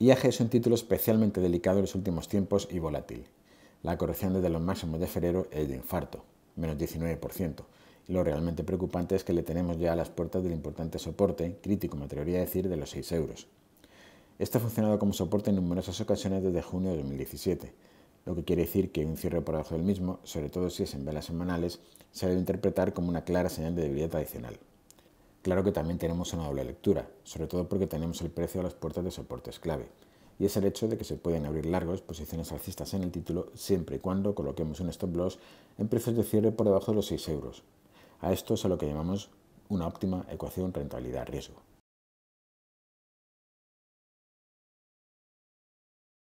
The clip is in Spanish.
IAG es un título especialmente delicado en los últimos tiempos y volátil. La corrección desde los máximos de febrero es de infarto, menos 19%. Y lo realmente preocupante es que le tenemos ya a las puertas del importante soporte, crítico me atrevería a decir, de los 6 euros. Este ha funcionado como soporte en numerosas ocasiones desde junio de 2017, lo que quiere decir que un cierre por abajo del mismo, sobre todo si es en velas semanales, se debe interpretar como una clara señal de debilidad adicional. Claro que también tenemos una doble lectura, sobre todo porque tenemos el precio a las puertas de soportes clave, y es el hecho de que se pueden abrir largos posiciones alcistas en el título siempre y cuando coloquemos un stop loss en precios de cierre por debajo de los 6 euros. A esto es a lo que llamamos una óptima ecuación rentabilidad-riesgo.